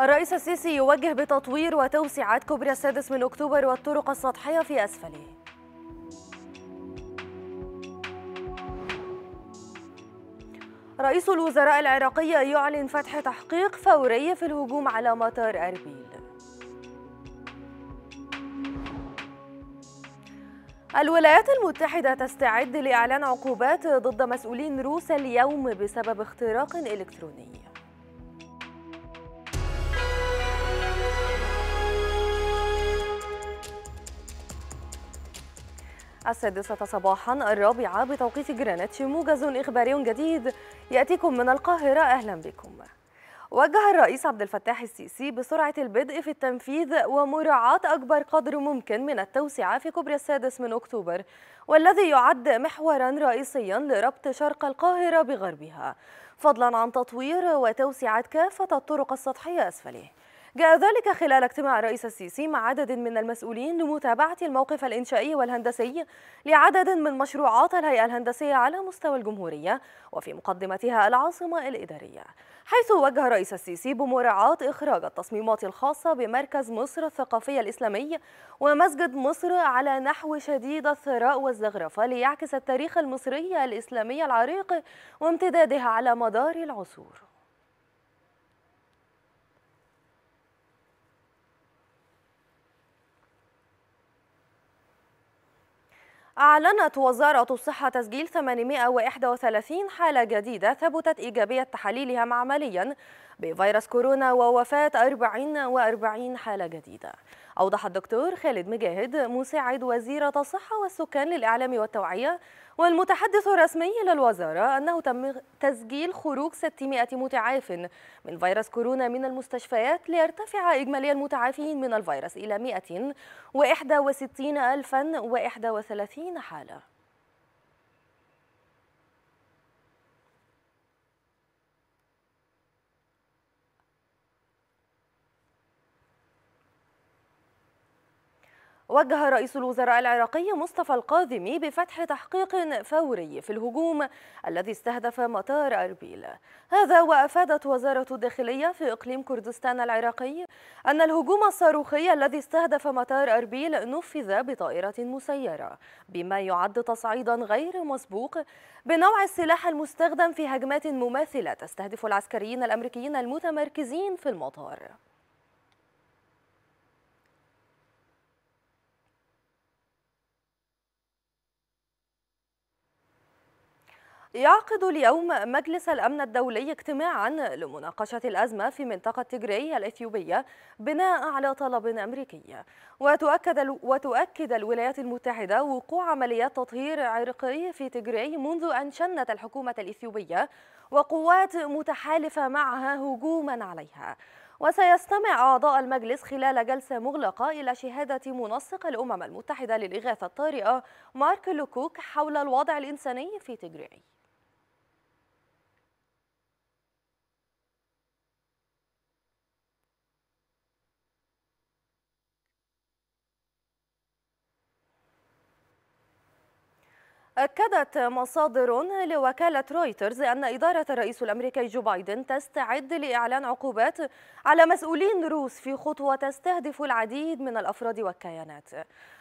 الرئيس السيسي يوجه بتطوير وتوسعات كوبري السادس من أكتوبر والطرق السطحية في أسفله رئيس الوزراء العراقي يعلن فتح تحقيق فوري في الهجوم على مطار أربيل الولايات المتحدة تستعد لإعلان عقوبات ضد مسؤولين روس اليوم بسبب اختراق إلكتروني السادسة صباحا الرابعة بتوقيت جرينتش موجز إخباري جديد يأتيكم من القاهرة أهلا بكم وجه الرئيس عبد الفتاح السيسي بسرعة البدء في التنفيذ ومراعاة أكبر قدر ممكن من التوسعة في كوبري السادس من أكتوبر والذي يعد محورا رئيسيا لربط شرق القاهرة بغربها فضلا عن تطوير وتوسعة كافة الطرق السطحية أسفله جاء ذلك خلال اجتماع الرئيس السيسي مع عدد من المسؤولين لمتابعة الموقف الإنشائي والهندسي لعدد من مشروعات الهيئة الهندسية على مستوى الجمهورية وفي مقدمتها العاصمة الإدارية حيث وجه الرئيس السيسي بمراعاة إخراج التصميمات الخاصة بمركز مصر الثقافي الإسلامي ومسجد مصر على نحو شديد الثراء والزخرفة ليعكس التاريخ المصري الإسلامي العريق وامتدادها على مدار العصور أعلنت وزارة الصحة تسجيل 831 حالة جديدة ثبتت إيجابية تحاليلها معمليا بفيروس كورونا ووفاة 44 حالة جديدة أوضح الدكتور خالد مجاهد مساعد وزيرة الصحة والسكان للإعلام والتوعية والمتحدث الرسمي للوزارة أنه تم تسجيل خروج 600 متعاف من فيروس كورونا من المستشفيات ليرتفع إجمالي المتعافين من الفيروس إلى 161,031 حالة وجه رئيس الوزراء العراقي مصطفى القاذمي بفتح تحقيق فوري في الهجوم الذي استهدف مطار أربيل هذا وأفادت وزارة الداخلية في إقليم كردستان العراقي أن الهجوم الصاروخي الذي استهدف مطار أربيل نفذ بطائرة مسيرة بما يعد تصعيدا غير مسبوق بنوع السلاح المستخدم في هجمات مماثلة تستهدف العسكريين الأمريكيين المتمركزين في المطار يعقد اليوم مجلس الأمن الدولي اجتماعا لمناقشة الأزمة في منطقة تجري الإثيوبية بناء على طلب أمريكي وتؤكد, وتؤكد الولايات المتحدة وقوع عمليات تطهير عرقي في تجري منذ أن شنت الحكومة الإثيوبية وقوات متحالفة معها هجوما عليها وسيستمع أعضاء المجلس خلال جلسة مغلقة إلى شهادة منسق الأمم المتحدة للإغاثة الطارئة مارك لوكوك حول الوضع الإنساني في تجريعي أكدت مصادر لوكالة رويترز أن إدارة الرئيس الأمريكي جو بايدن تستعد لإعلان عقوبات على مسؤولين روس في خطوة تستهدف العديد من الأفراد والكيانات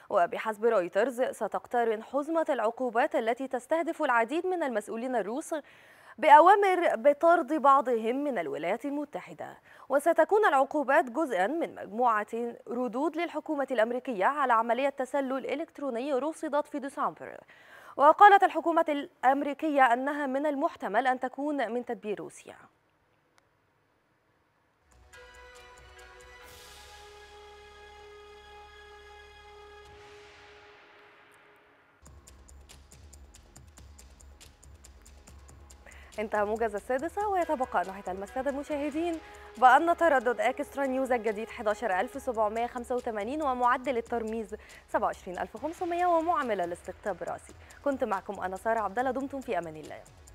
وبحسب رويترز ستقترن حزمة العقوبات التي تستهدف العديد من المسؤولين الروس بأوامر بطرد بعضهم من الولايات المتحدة وستكون العقوبات جزءا من مجموعة ردود للحكومة الأمريكية على عملية تسلل إلكتروني رصدت في ديسمبر وقالت الحكومة الأمريكية أنها من المحتمل أن تكون من تدبير روسيا انتهى موجز السادسة ويتبقى أن نحيط المسادة المشاهدين بأن تردد اكسترا نيوز الجديد 11785 ومعدل الترميز 27500 ومعمل الاستقطاب الرأسي كنت معكم أنا سارة عبدالله دمتم في أمان الله